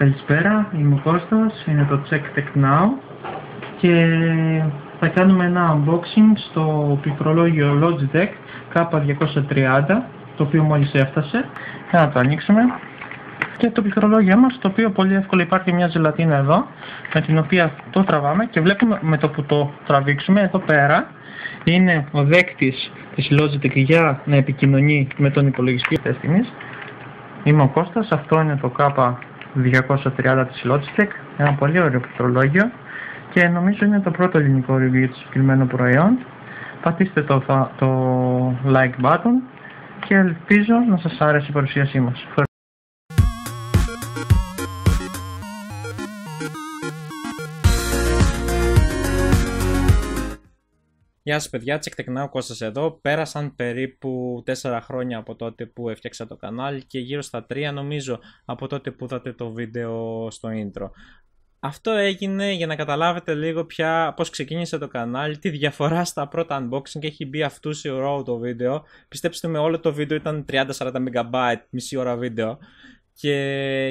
Καλησπέρα, είμαι ο Κώστας, είναι το Check Tech Now και θα κάνουμε ένα unboxing στο πληκτρολόγιο Logitech K230 το οποίο μόλις έφτασε Θα να το ανοίξουμε και το πληκτρολόγιο μας το οποίο πολύ εύκολα υπάρχει μια ζελατίνα εδώ με την οποία το τραβάμε και βλέπουμε με το που το τραβήξουμε εδώ πέρα είναι ο δέκτης της Logitech για να επικοινωνεί με τον υπολογιστή αυτή Είμαι ο Κώστας, αυτό είναι το K 230 της Logitech, ένα πολύ ωραίο πληκτρολόγιο και νομίζω είναι το πρώτο ελληνικό review του συγκεκριμένου προϊόν. Πατήστε το, το like button και ελπίζω να σας άρεσε η παρουσίασή μας. Γεια σας παιδιά, τσεκτεκνάω Κώστας εδώ. Πέρασαν περίπου 4 χρόνια από τότε που έφτιαξα το κανάλι και γύρω στα 3 νομίζω από τότε που είδατε το βίντεο στο intro. Αυτό έγινε για να καταλάβετε λίγο πια πώς ξεκίνησε το κανάλι, τη διαφορά στα πρώτα unboxing και έχει μπει αυτού σε ρόου το βίντεο. Πιστέψτε με όλο το βίντεο ήταν 30-40 MB, μισή ώρα βίντεο. Και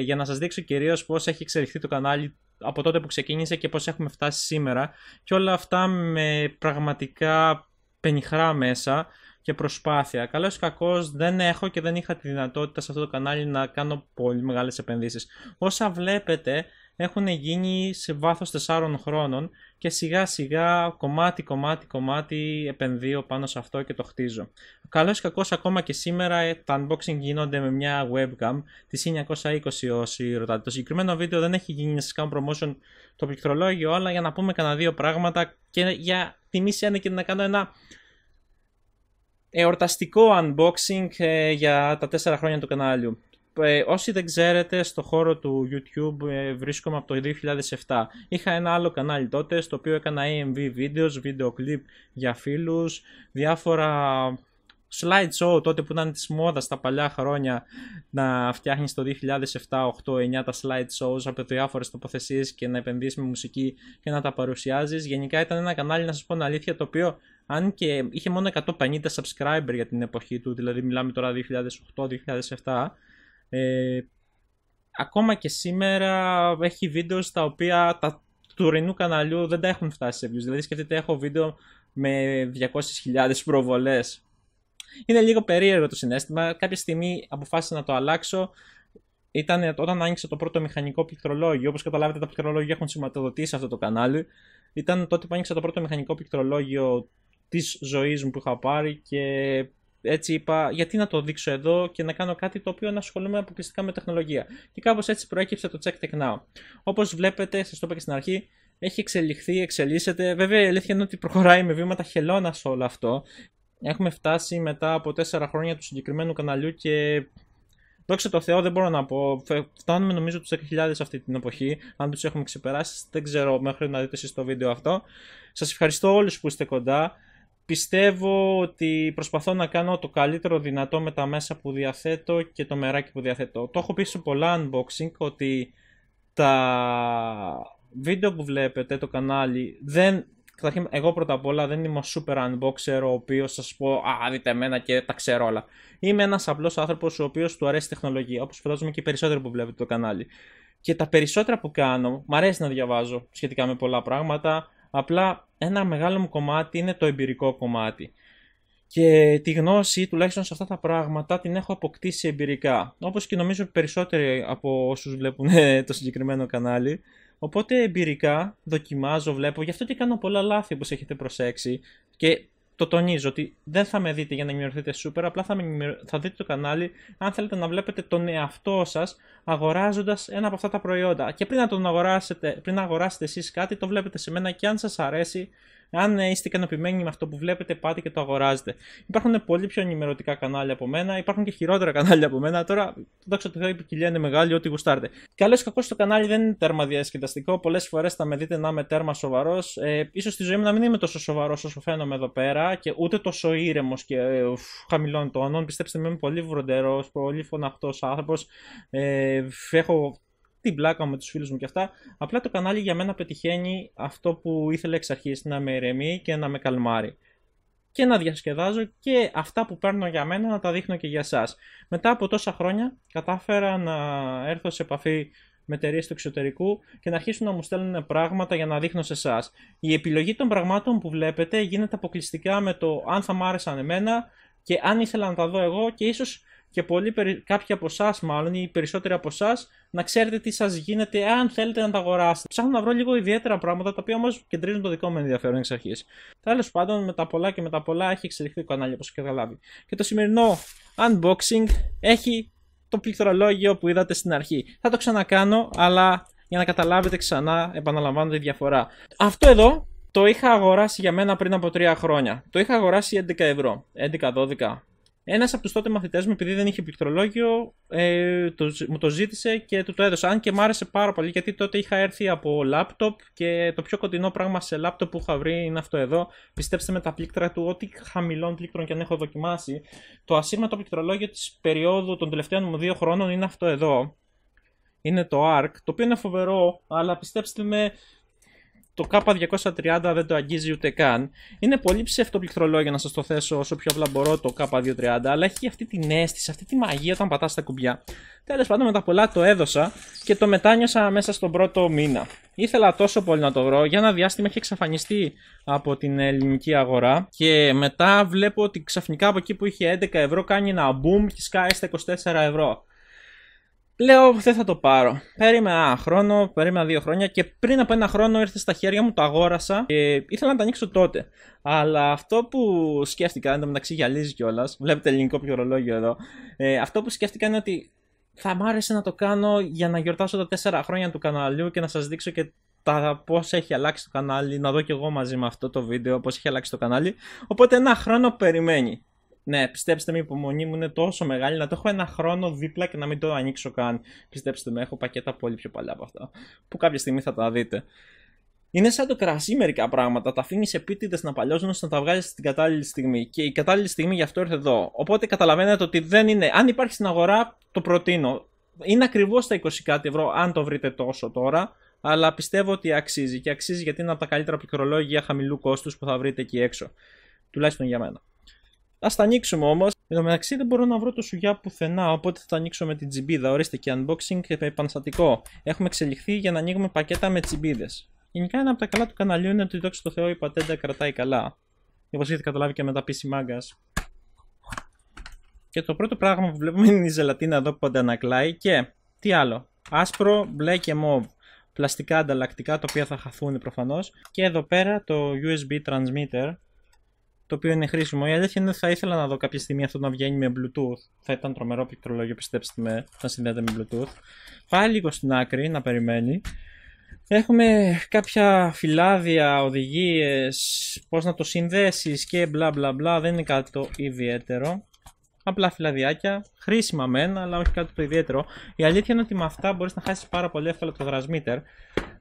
για να σας δείξω κυρίως πώς έχει εξελιχθεί το κανάλι από τότε που ξεκίνησε και πώς έχουμε φτάσει σήμερα και όλα αυτά με πραγματικά πενιχρά μέσα και προσπάθεια. Καλός ή κακός, δεν έχω και δεν είχα τη δυνατότητα σε αυτό το κανάλι να κάνω πολύ μεγάλες επενδύσεις. Όσα βλέπετε έχουν γίνει σε βάθος 4 χρόνων και σιγά σιγά κομμάτι κομμάτι κομμάτι επενδύω πάνω σε αυτό και το χτίζω. Καλώς ή κακώς ακόμα και σήμερα ε, τα unboxing γίνονται με μια webcam της 920 όσοι ρωτάτε. Το συγκεκριμένο βίντεο δεν έχει γίνει να σας κάνω promotion το πληκτρολόγιο αλλά για να πούμε κανένα δύο πράγματα και για τιμή ένα και να κάνω ένα εορταστικό unboxing ε, για τα 4 χρόνια του κανάλιου. Ε, όσοι δεν ξέρετε, στο χώρο του YouTube ε, βρίσκομαι από το 2007. Είχα ένα άλλο κανάλι τότε, στο οποίο έκανα AMV videos, βίντεο κλιπ για φίλους, διάφορα slide show τότε που ήταν της μόδας τα παλιά χρόνια να φτιάχνεις το 2007, 8, 9 τα slide shows από διάφορες τοποθεσίες και να επενδύεις με μουσική και να τα παρουσιάζεις. Γενικά ήταν ένα κανάλι, να σας πω την αλήθεια, το οποίο αν και είχε μόνο 150 subscriber για την εποχή του, δηλαδή μιλάμε τώρα 2008-2007, ε, ακόμα και σήμερα έχει βίντεος στα οποία τα του ρινού καναλιού δεν τα έχουν φτάσει σε views. Δηλαδή σκεφτείτε έχω βίντεο με 200.000 προβολές. Είναι λίγο περίεργο το συνέστημα. Κάποια στιγμή αποφάσισα να το αλλάξω. Ήταν όταν άνοιξα το πρώτο μηχανικό πληκτρολόγιο. Όπως καταλάβετε, τα πληκτρολόγια έχουν σηματοδοτήσει αυτό το κανάλι. Ήταν τότε που άνοιξα το πρώτο μηχανικό πληκτρολόγιο της ζωής μου που είχα πάρει και έτσι είπα, γιατί να το δείξω εδώ και να κάνω κάτι το οποίο να ασχολούμαι αποκλειστικά με τεχνολογία. Και κάπως έτσι προέκυψε το Check Tech Now. Όπως βλέπετε, σας το είπα και στην αρχή, έχει εξελιχθεί, εξελίσσεται. Βέβαια, η αλήθεια είναι ότι προχωράει με βήματα χελώνας όλο αυτό. Έχουμε φτάσει μετά από 4 χρόνια του συγκεκριμένου καναλιού και Δόξα τω Θεώ, δεν μπορώ να πω. Φτάνουμε νομίζω τους 10.000 αυτή την εποχή. Αν τους έχουμε ξεπεράσει, δεν ξέρω μέχρι να δείτε εσείς το βίντεο αυτό. Σας ευχαριστώ όλους που είστε κοντά πιστεύω ότι προσπαθώ να κάνω το καλύτερο δυνατό με τα μέσα που διαθέτω και το μεράκι που διαθέτω. Το έχω πει σε πολλά unboxing ότι τα βίντεο που βλέπετε, το κανάλι, δεν... Καταρχήν, εγώ πρώτα απ' όλα δεν είμαι ο super unboxer ο οποίος σα πω Α, δείτε εμένα και τα ξέρω όλα. Είμαι ένας απλός άνθρωπος ο οποίος του αρέσει η τεχνολογία, όπως φαντάζομαι και οι περισσότεροι που βλέπετε το κανάλι. Και τα περισσότερα που κάνω, μου αρέσει να διαβάζω σχετικά με πολλά πράγματα. Απλά ένα μεγάλο μου κομμάτι είναι το εμπειρικό κομμάτι. Και τη γνώση, τουλάχιστον σε αυτά τα πράγματα, την έχω αποκτήσει εμπειρικά. Όπως και νομίζω περισσότεροι από όσους βλέπουν ε, το συγκεκριμένο κανάλι. Οπότε εμπειρικά δοκιμάζω, βλέπω. Γι' αυτό και κάνω πολλά λάθη, όπως έχετε προσέξει. Και το τονίζω ότι δεν θα με δείτε για να ενημερωθείτε σούπερ, απλά θα, με θα δείτε το κανάλι αν θέλετε να βλέπετε τον εαυτό σας αγοράζοντας ένα από αυτά τα προϊόντα. Και πριν να αγοράσετε, πριν να αγοράσετε εσείς κάτι, το βλέπετε σε μένα και αν σας αρέσει αν είστε ικανοποιημένοι με αυτό που βλέπετε, πάτε και το αγοράζετε. Υπάρχουν πολύ πιο ενημερωτικά κανάλια από μένα, υπάρχουν και χειρότερα κανάλια από μένα. Τώρα, δόξα τω Θεώ, η ποικιλία είναι μεγάλη, ό,τι γουστάρτε. Καλό ή κακό, το κανάλι δεν είναι τέρμα διασκεδαστικό. Πολλές φορές θα με δείτε να είμαι τέρμα σοβαρός. Ε, ίσως στη ζωή μου να μην είμαι τόσο σοβαρός όσο φαίνομαι εδώ πέρα και ούτε τόσο ήρεμος και ε, χαμηλών τόνων. Πιστέψτε με, είμαι πολύ βροντερός, πολύ φωναχτός άνθρωπος. Ε, έχω την πλάκα με τους φίλους μου και αυτά. Απλά το κανάλι για μένα πετυχαίνει αυτό που ήθελε εξ αρχής να με ηρεμεί και να με καλμάρει. Και να διασκεδάζω και αυτά που παίρνω για μένα να τα δείχνω και για εσάς. Μετά από τόσα χρόνια κατάφερα να έρθω σε επαφή με εταιρείες του εξωτερικού και να αρχίσουν να μου στέλνουν πράγματα για να δείχνω σε εσάς. Η επιλογή των πραγμάτων που βλέπετε γίνεται αποκλειστικά με το αν θα μ' άρεσαν εμένα και αν ήθελα να τα δω εγώ και ίσως και πολλοί, κάποιοι από εσάς, μάλλον ή περισσότεροι από εσάς, να ξέρετε τι σας γίνεται αν θέλετε να τα αγοράσετε. Ψάχνω να βρω λίγο ιδιαίτερα πράγματα τα οποία όμως κεντρίζουν το δικό μου ενδιαφέρον εξ αρχής. Τέλος πάντων, με τα πολλά και με τα πολλά έχει εξελιχθεί το κανάλι όπως καταλάβει. Και το σημερινό unboxing έχει το πληκτρολόγιο που είδατε στην αρχή. Θα το ξανακάνω, αλλά για να καταλάβετε ξανά, επαναλαμβάνω τη διαφορά. Αυτό εδώ το είχα αγοράσει για μένα πριν από 3 χρόνια. Το είχα αγοράσει 11 ευρώ. 11-12 ένας από τους τότε μαθητές μου, επειδή δεν είχε πληκτρολόγιο, ε, το, μου το ζήτησε και του το έδωσα. Αν και μ' άρεσε πάρα πολύ, γιατί τότε είχα έρθει από λάπτοπ και το πιο κοντινό πράγμα σε λάπτοπ που είχα βρει είναι αυτό εδώ. Πιστέψτε με τα πλήκτρα του, ό,τι χαμηλών πλήκτρων και αν έχω δοκιμάσει. Το ασύρματο πληκτρολόγιο της περίοδου των τελευταίων μου δύο χρόνων είναι αυτό εδώ. Είναι το ARC, το οποίο είναι φοβερό, αλλά πιστέψτε με, το K230 δεν το αγγίζει ούτε καν. Είναι πολύ ψεύτο πληκτρολόγιο να σας το θέσω όσο πιο απλά μπορώ το K230, αλλά έχει αυτή την αίσθηση, αυτή τη μαγεία όταν πατάς τα κουμπιά. Τέλος πάντων, τα πολλά το έδωσα και το μετάνιωσα μέσα στον πρώτο μήνα. Ήθελα τόσο πολύ να το βρω. Για ένα διάστημα έχει εξαφανιστεί από την ελληνική αγορά. Και μετά βλέπω ότι ξαφνικά από εκεί που είχε 11 ευρώ κάνει ένα boom και σκάει στα 24 ευρώ. Λέω δεν θα το πάρω. Περίμενα ένα χρόνο, περίμενα δύο χρόνια και πριν από ένα χρόνο ήρθε στα χέρια μου, το αγόρασα και ήθελα να το ανοίξω τότε. Αλλά αυτό που σκέφτηκα, εν τω μεταξύ γυαλίζει κιόλας, βλέπετε ελληνικό πυρολόγιο εδώ. Ε, αυτό που σκέφτηκα είναι ότι θα μ' άρεσε να το κάνω για να γιορτάσω τα τέσσερα χρόνια του καναλιού και να σας δείξω και τα πώς έχει αλλάξει το κανάλι, να δω κι εγώ μαζί με αυτό το βίντεο πώς έχει αλλάξει το κανάλι. Οπότε ένα χρόνο περιμένει. Ναι, πιστέψτε με, η υπομονή μου είναι τόσο μεγάλη να το έχω ένα χρόνο δίπλα και να μην το ανοίξω καν. Πιστέψτε με, έχω πακέτα πολύ πιο παλιά από αυτά. Που κάποια στιγμή θα τα δείτε. Είναι σαν το κρασί μερικά πράγματα. Τα αφήνεις επίτηδες να παλιώσουν ώστε να τα βγάλεις στην κατάλληλη στιγμή. Και η κατάλληλη στιγμή γι' αυτό ήρθε εδώ. Οπότε καταλαβαίνετε ότι δεν είναι. Αν υπάρχει στην αγορά, το προτείνω. Είναι ακριβώς τα 20 κάτι ευρώ, αν το βρείτε τόσο τώρα. Αλλά πιστεύω ότι αξίζει. Και αξίζει γιατί είναι από τα καλύτερα πληκτρολόγια χαμηλού κόστους που θα βρείτε εκεί έξω. Τουλάχιστον για μένα. Ας τα ανοίξουμε όμως. Εν τω μεταξύ δεν μπορώ να βρω το σουγιά πουθενά, οπότε θα τα ανοίξω με την τσιμπίδα. Ορίστε και unboxing και ε, επαναστατικό. Έχουμε εξελιχθεί για να ανοίγουμε πακέτα με τσιμπίδε. Γενικά ένα από τα καλά του καναλιού είναι ότι δόξα τω Θεώ η πατέντα κρατάει καλά. Όπω έχετε καταλάβει και μετά PC μάγκας. Και το πρώτο πράγμα που βλέπουμε είναι η ζελατίνα εδώ που αντανακλάει και τι άλλο. Άσπρο, μπλε και μοβ. Πλαστικά ανταλλακτικά τα οποία θα χαθούν προφανώς. Και εδώ πέρα το USB transmitter το οποίο είναι χρήσιμο. Η αλήθεια είναι ότι θα ήθελα να δω κάποια στιγμή αυτό να βγαίνει με Bluetooth. Θα ήταν τρομερό πληκτρολόγιο, πιστέψτε με, να συνδέεται με Bluetooth. Πάλι λίγο στην άκρη, να περιμένει. Έχουμε κάποια φυλάδια, οδηγίες πώς να το συνδέσεις και μπλα μπλα μπλα, δεν είναι κάτι το ιδιαίτερο. Απλά φυλαδιάκια, χρήσιμα μένα, αλλά όχι κάτι το ιδιαίτερο. Η αλήθεια είναι ότι με αυτά μπορείς να χάσεις πάρα πολύ εύκολα το δρασμίτερ.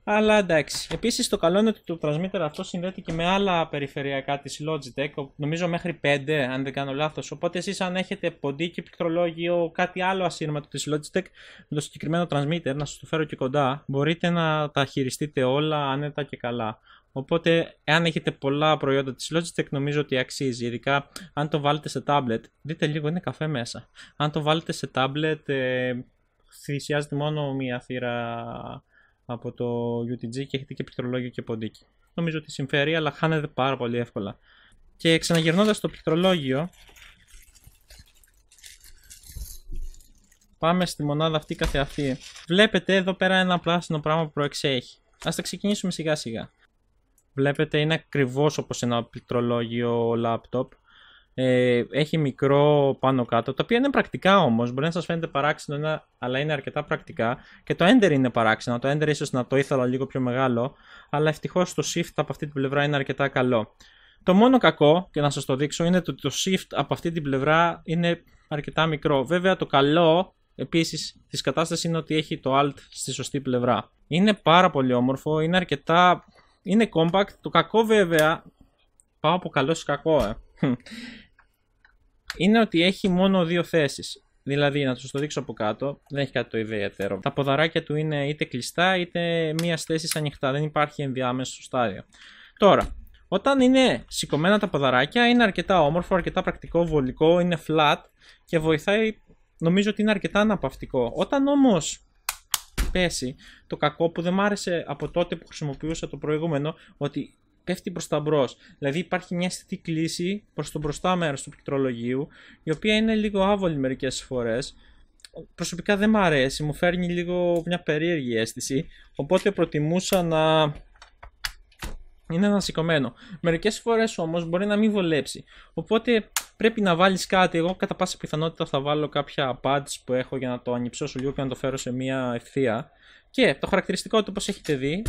Αλλά εντάξει. Επίσης το καλό είναι ότι το transmitter αυτό συνδέεται και με άλλα περιφερειακά της Logitech, νομίζω μέχρι 5, αν δεν κάνω λάθος. Οπότε εσείς, αν έχετε ποντίκι, πληκτρολόγιο, κάτι άλλο ασύρματο της Logitech, με το συγκεκριμένο transmitter, να σας το φέρω και κοντά, μπορείτε να τα χειριστείτε όλα άνετα και καλά. Οπότε, εάν έχετε πολλά προϊόντα της Logitech, νομίζω ότι αξίζει. Ειδικά, αν το βάλετε σε tablet, δείτε λίγο, είναι καφέ μέσα. Αν το βάλετε σε tablet, ε, θυσιάζεται μόνο μία θύρα από το UTG και έχετε και πληκτρολόγιο και ποντίκι. Νομίζω ότι συμφέρει, αλλά χάνεται πάρα πολύ εύκολα. Και ξαναγυρνώντας το πληκτρολόγιο, πάμε στη μονάδα αυτή καθεαυτή. Βλέπετε εδώ πέρα ένα πράσινο πράγμα που προεξέχει. Ας τα ξεκινήσουμε σιγά σιγά. Βλέπετε είναι ακριβώς όπως ένα πληκτρολόγιο λάπτοπ ε, έχει μικρό πάνω κάτω, τα οποία είναι πρακτικά όμως. Μπορεί να σας φαίνεται παράξενο, αλλά είναι αρκετά πρακτικά. Και το Ender είναι παράξενο. Το Ender ίσως να το ήθελα λίγο πιο μεγάλο, αλλά ευτυχώς το Shift από αυτή την πλευρά είναι αρκετά καλό. Το μόνο κακό, και να σας το δείξω, είναι ότι το Shift από αυτή την πλευρά είναι αρκετά μικρό. Βέβαια, το καλό επίσης της κατάστασης είναι ότι έχει το Alt στη σωστή πλευρά. Είναι πάρα πολύ όμορφο, είναι αρκετά. Είναι compact. Το κακό βέβαια. Πάω από καλό σε κακό, ε είναι ότι έχει μόνο δύο θέσεις. Δηλαδή, να σα το δείξω από κάτω, δεν έχει κάτι το ιδιαίτερο. Τα ποδαράκια του είναι είτε κλειστά είτε μία θέση ανοιχτά. Δεν υπάρχει ενδιάμεσο στάδιο. Τώρα, όταν είναι σηκωμένα τα ποδαράκια, είναι αρκετά όμορφο, αρκετά πρακτικό, βολικό, είναι flat και βοηθάει. Νομίζω ότι είναι αρκετά αναπαυτικό. Όταν όμως πέσει, το κακό που δεν μ' άρεσε από τότε που χρησιμοποιούσα το προηγούμενο, ότι πέφτει προς τα μπρος. Δηλαδή υπάρχει μια αισθητή κλίση προς το μπροστά μέρος του πληκτρολογίου, η οποία είναι λίγο άβολη μερικές φορές. Προσωπικά δεν μου αρέσει, μου φέρνει λίγο μια περίεργη αίσθηση. Οπότε προτιμούσα να είναι σηκωμένο. Μερικές φορές όμως μπορεί να μην βολέψει. Οπότε πρέπει να βάλεις κάτι. Εγώ κατά πάσα πιθανότητα θα βάλω κάποια απάντηση που έχω για να το ανυψώσω λίγο και να το φέρω σε μια ευθεία. Και το χαρακτηριστικό του, όπως έχετε δει,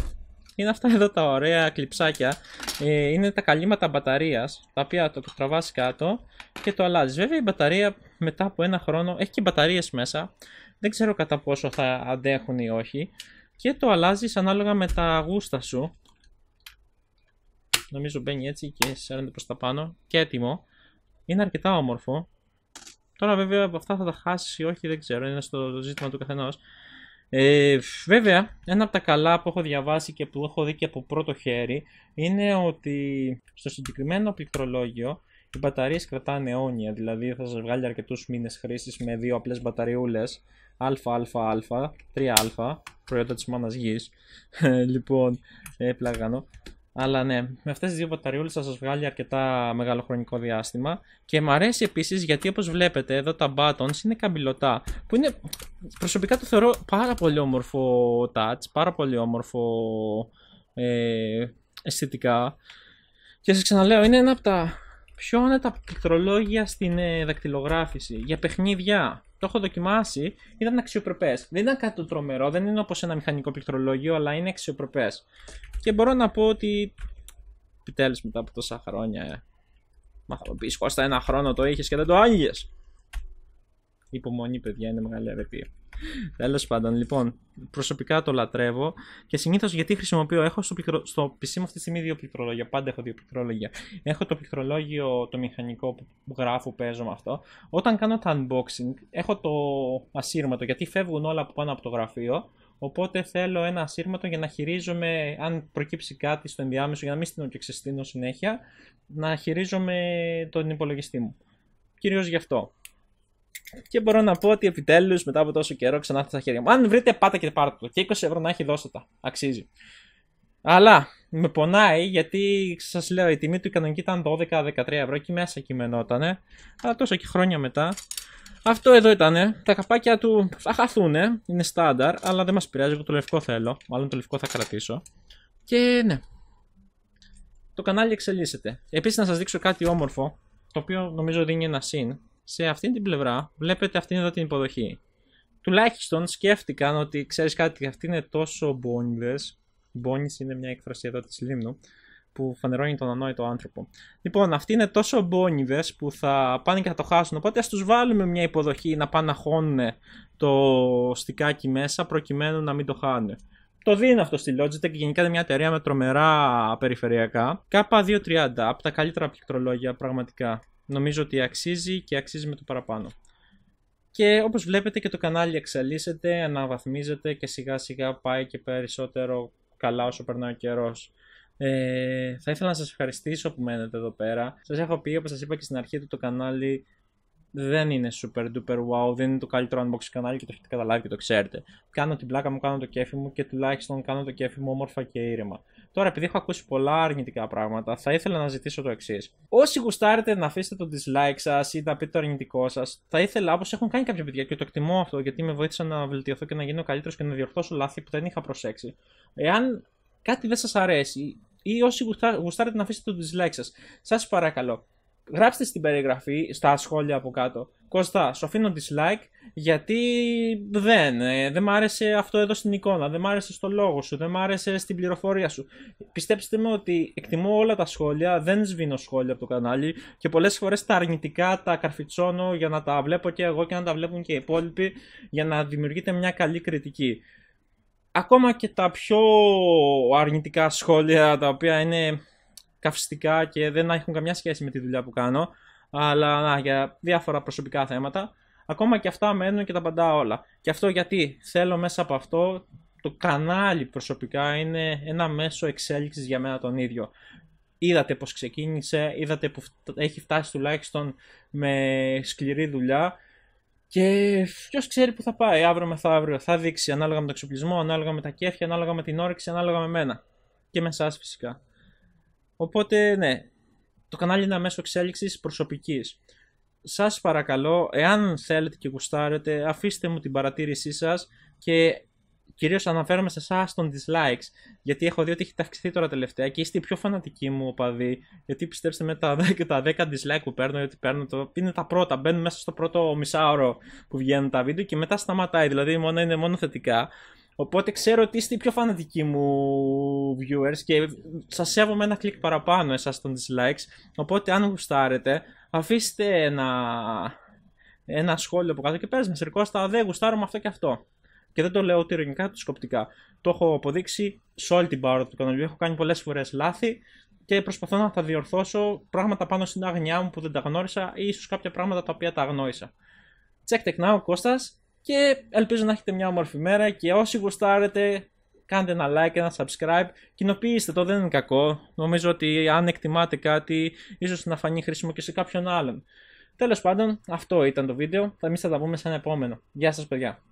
είναι αυτά εδώ τα ωραία κλειψάκια. Ε, είναι τα καλύματα μπαταρίας, τα οποία το, τραβάς κάτω και το αλλάζεις. Βέβαια η μπαταρία μετά από ένα χρόνο έχει και μπαταρίες μέσα. Δεν ξέρω κατά πόσο θα αντέχουν ή όχι. Και το αλλάζεις ανάλογα με τα γούστα σου. Νομίζω μπαίνει έτσι και σέρνεται προς τα πάνω. Και έτοιμο. Είναι αρκετά όμορφο. Τώρα βέβαια από αυτά θα τα χάσεις ή όχι, δεν ξέρω. Είναι στο ζήτημα του καθενός. Ε, βέβαια, ένα από τα καλά που έχω διαβάσει και που έχω δει και από πρώτο χέρι είναι ότι στο συγκεκριμένο πληκτρολόγιο οι μπαταρίες κρατάνε αιώνια, δηλαδή θα σας βγάλει αρκετούς μήνες χρήσης με δύο απλές μπαταριούλες ΑΑΑ, 3α, προϊόντα της μάνας γης, λοιπόν, ε, αλλά ναι, με αυτές τις δύο μπαταριούλε θα σας βγάλει αρκετά μεγάλο χρονικό διάστημα. Και μου αρέσει επίσης γιατί όπως βλέπετε εδώ τα buttons είναι καμπυλωτά. Που είναι προσωπικά το θεωρώ πάρα πολύ όμορφο touch, πάρα πολύ όμορφο ε, αισθητικά. Και σας ξαναλέω, είναι ένα από τα πιο άνετα πληκτρολόγια στην ε, δακτυλογράφηση για παιχνίδια το έχω δοκιμάσει, ήταν αξιοπρεπές. Δεν ήταν κάτι το τρομερό, δεν είναι όπως ένα μηχανικό πληκτρολόγιο, αλλά είναι αξιοπρεπές. Και μπορώ να πω ότι επιτέλους μετά από τόσα χρόνια. Ε, μα θα το πεις ένα χρόνο το είχες και δεν το άνοιγε. Υπομονή, παιδιά, είναι μεγάλη αρετή. Τέλος πάντων, λοιπόν, προσωπικά το λατρεύω και συνήθως γιατί χρησιμοποιώ. Έχω στο, πληκτρο... στο μου αυτή τη στιγμή δύο πληκτρολόγια. Πάντα έχω δύο πληκτρολόγια. Έχω το πληκτρολόγιο το μηχανικό που γράφω, παίζω με αυτό. Όταν κάνω το unboxing, έχω το ασύρματο γιατί φεύγουν όλα από πάνω από το γραφείο. Οπότε θέλω ένα ασύρματο για να χειρίζομαι, αν προκύψει κάτι στο ενδιάμεσο, για να μην στείλω και ξεστήνω συνέχεια, να χειρίζομαι τον υπολογιστή μου. Κυρίως γι' αυτό. Και μπορώ να πω ότι επιτέλους μετά από τόσο καιρό ξανά στα χέρια μου. Αν βρείτε, πάτε και πάρτε το. Και 20 ευρώ να έχει, δώστε τα. Αξίζει. Αλλά με πονάει γιατί σας λέω η τιμή του η κανονική ήταν 12-13 ευρώ και μέσα κειμενότανε. Αλλά τόσο και χρόνια μετά. Αυτό εδώ ήταν. Τα καπάκια του θα χαθούν. Είναι στάνταρ, αλλά δεν μας πειράζει. Εγώ το λευκό θέλω. Μάλλον το λευκό θα κρατήσω. Και ναι. Το κανάλι εξελίσσεται. Επίσης να σας δείξω κάτι όμορφο. Το οποίο νομίζω δίνει ένα συν σε αυτήν την πλευρά βλέπετε αυτήν εδώ την υποδοχή. Τουλάχιστον σκέφτηκαν ότι ξέρεις κάτι, αυτή είναι τόσο μπόνιδες, Μπονι είναι μια έκφραση εδώ της Λίμνου, που φανερώνει τον ανόητο άνθρωπο. Λοιπόν, αυτοί είναι τόσο μπόνιδες που θα πάνε και θα το χάσουν. Οπότε ας τους βάλουμε μια υποδοχή να πάνε να χώνουν το στικάκι μέσα προκειμένου να μην το χάνουν. Το δίνω αυτό στη Logitech και γενικά είναι μια εταιρεία με τρομερά περιφερειακά. K230, από τα καλύτερα πληκτρολόγια πραγματικά νομίζω ότι αξίζει και αξίζει με το παραπάνω. Και όπως βλέπετε και το κανάλι εξελίσσεται, αναβαθμίζεται και σιγά σιγά πάει και περισσότερο καλά όσο περνάει ο καιρός. Ε, θα ήθελα να σας ευχαριστήσω που μένετε εδώ πέρα. Σας έχω πει, όπως σας είπα και στην αρχή, ότι το κανάλι δεν είναι super duper wow, δεν είναι το καλύτερο unboxing κανάλι και το έχετε καταλάβει και το ξέρετε. Κάνω την πλάκα μου, κάνω το κέφι μου και τουλάχιστον κάνω το κέφι μου όμορφα και ήρεμα. Τώρα, επειδή έχω ακούσει πολλά αρνητικά πράγματα, θα ήθελα να ζητήσω το εξής. Όσοι γουστάρετε να αφήσετε το dislike σας ή να πείτε το αρνητικό σας, θα ήθελα, όπως έχουν κάνει κάποια παιδιά και το εκτιμώ αυτό, γιατί με βοήθησαν να βελτιωθώ και να γίνω καλύτερος και να διορθώσω λάθη που δεν είχα προσέξει. Εάν κάτι δεν σας αρέσει, ή όσοι γουστάρετε να αφήσετε το dislike σας, σας παρακαλώ, γράψτε στην περιγραφή, στα σχόλια από κάτω. Κώστα, σου αφήνω dislike γιατί δεν, ε, δεν μ' άρεσε αυτό εδώ στην εικόνα, δεν μ' άρεσε στο λόγο σου, δεν μ' άρεσε στην πληροφορία σου. Πιστέψτε με ότι εκτιμώ όλα τα σχόλια, δεν σβήνω σχόλια από το κανάλι και πολλές φορές τα αρνητικά τα καρφιτσώνω για να τα βλέπω και εγώ και να τα βλέπουν και οι υπόλοιποι για να δημιουργείται μια καλή κριτική. Ακόμα και τα πιο αρνητικά σχόλια τα οποία είναι καυστικά και δεν έχουν καμιά σχέση με τη δουλειά που κάνω, αλλά να, για διάφορα προσωπικά θέματα. Ακόμα και αυτά μένουν και τα παντά όλα. Και αυτό γιατί θέλω μέσα από αυτό το κανάλι προσωπικά είναι ένα μέσο εξέλιξης για μένα τον ίδιο. Είδατε πως ξεκίνησε, είδατε που έχει φτάσει τουλάχιστον με σκληρή δουλειά και ποιος ξέρει που θα πάει αύριο μεθαύριο. Θα δείξει ανάλογα με τον εξοπλισμό, ανάλογα με τα κέφια, ανάλογα με την όρεξη, ανάλογα με μένα. Και με εσάς φυσικά. Οπότε, ναι, το κανάλι είναι μέσω εξέλιξης προσωπικής. Σας παρακαλώ, εάν θέλετε και γουστάρετε, αφήστε μου την παρατήρησή σας και κυρίως αναφέρομαι σε εσάς των dislikes, γιατί έχω δει ότι έχετε αυξηθεί τώρα τελευταία και είστε οι πιο φανατική μου οπαδοί, γιατί πιστέψτε με τα 10, τα 10 dislike που παίρνω, γιατί παίρνω το, είναι τα πρώτα, μπαίνουν μέσα στο πρώτο μισάωρο που βγαίνουν τα βίντεο και μετά σταματάει, δηλαδή μόνο είναι μόνο θετικά. Οπότε ξέρω ότι είστε οι πιο φανατικοί μου viewers και σας σέβομαι ένα κλικ παραπάνω εσάς των dislikes. Οπότε αν γουστάρετε, αφήστε ένα, ένα σχόλιο από κάτω και πες με Κώστα, δεν γουστάρω με αυτό και αυτό. Και δεν το λέω ούτε ειρωνικά, ούτε σκοπτικά. Το έχω αποδείξει σε όλη την πάρα του κανονιού, Έχω κάνει πολλές φορές λάθη και προσπαθώ να τα διορθώσω πράγματα πάνω στην αγνιά μου που δεν τα γνώρισα ή ίσως κάποια πράγματα τα οποία τα γνώρισα. Check tech now, Κώστας. Και ελπίζω να έχετε μια όμορφη μέρα και όσοι γουστάρετε κάντε ένα like, ένα subscribe, κοινοποιήστε το, δεν είναι κακό. Νομίζω ότι αν εκτιμάτε κάτι, ίσως να φανεί χρήσιμο και σε κάποιον άλλον. Τέλος πάντων, αυτό ήταν το βίντεο, θα εμείς θα τα πούμε σε ένα επόμενο. Γεια σας παιδιά!